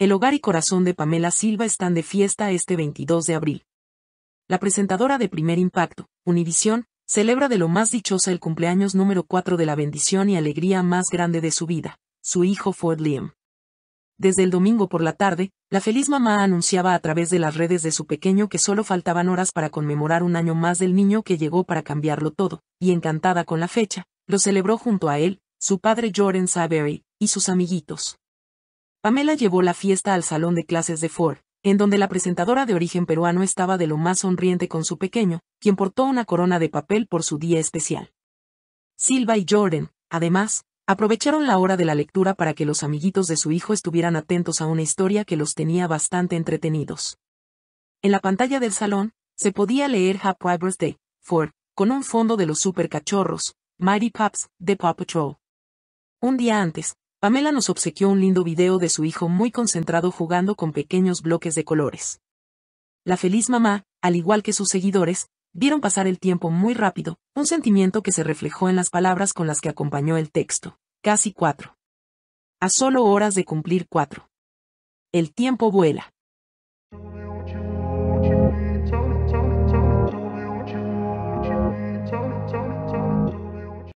El hogar y corazón de Pamela Silva están de fiesta este 22 de abril. La presentadora de Primer Impacto, Univisión, celebra de lo más dichosa el cumpleaños número 4 de la bendición y alegría más grande de su vida, su hijo Ford Liam. Desde el domingo por la tarde, la feliz mamá anunciaba a través de las redes de su pequeño que solo faltaban horas para conmemorar un año más del niño que llegó para cambiarlo todo, y encantada con la fecha, lo celebró junto a él, su padre Jordan Savery, y sus amiguitos. Pamela llevó la fiesta al salón de clases de Ford, en donde la presentadora de origen peruano estaba de lo más sonriente con su pequeño, quien portó una corona de papel por su día especial. Silva y Jordan, además, aprovecharon la hora de la lectura para que los amiguitos de su hijo estuvieran atentos a una historia que los tenía bastante entretenidos. En la pantalla del salón, se podía leer Happy Birthday, Ford, con un fondo de los supercachorros, Mighty Pups, de Paw Patrol. Un día antes, Pamela nos obsequió un lindo video de su hijo muy concentrado jugando con pequeños bloques de colores. La feliz mamá, al igual que sus seguidores, vieron pasar el tiempo muy rápido, un sentimiento que se reflejó en las palabras con las que acompañó el texto. Casi cuatro. A solo horas de cumplir cuatro. El tiempo vuela.